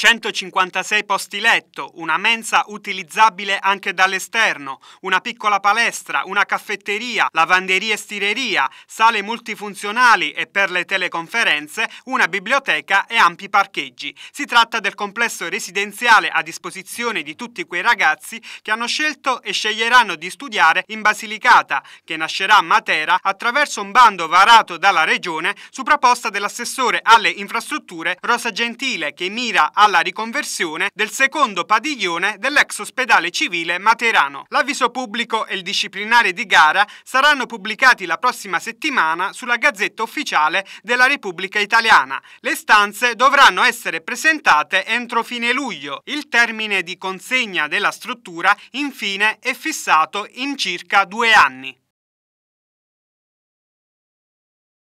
156 posti letto, una mensa utilizzabile anche dall'esterno, una piccola palestra, una caffetteria, lavanderia e stireria, sale multifunzionali e per le teleconferenze, una biblioteca e ampi parcheggi. Si tratta del complesso residenziale a disposizione di tutti quei ragazzi che hanno scelto e sceglieranno di studiare in Basilicata, che nascerà a Matera attraverso un bando varato dalla Regione su proposta dell'assessore alle infrastrutture Rosa Gentile che mira a alla riconversione del secondo padiglione dell'ex ospedale civile Materano. L'avviso pubblico e il disciplinare di gara saranno pubblicati la prossima settimana sulla Gazzetta Ufficiale della Repubblica Italiana. Le stanze dovranno essere presentate entro fine luglio. Il termine di consegna della struttura infine è fissato in circa due anni.